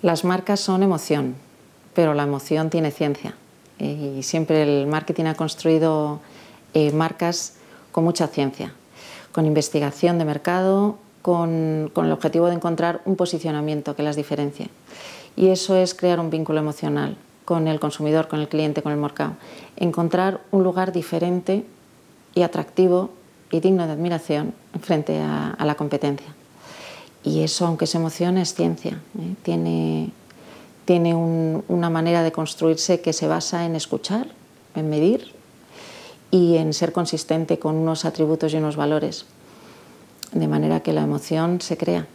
Las marcas son emoción, pero la emoción tiene ciencia. Y siempre el marketing ha construido eh, marcas con mucha ciencia, con investigación de mercado, con, el objetivo de encontrar un posicionamiento que las diferencie. Y eso es crear un vínculo emocional con el consumidor, con el cliente, con el mercado. Encontrar un lugar diferente y atractivo y digno de admiración frente a la competencia y eso, aunque se emoción, es ciencia. ¿eh? Tiene, tiene una manera de construirse que se basa en escuchar, en medir y en ser consistente con unos atributos y unos valores, de manera que la emoción se crea.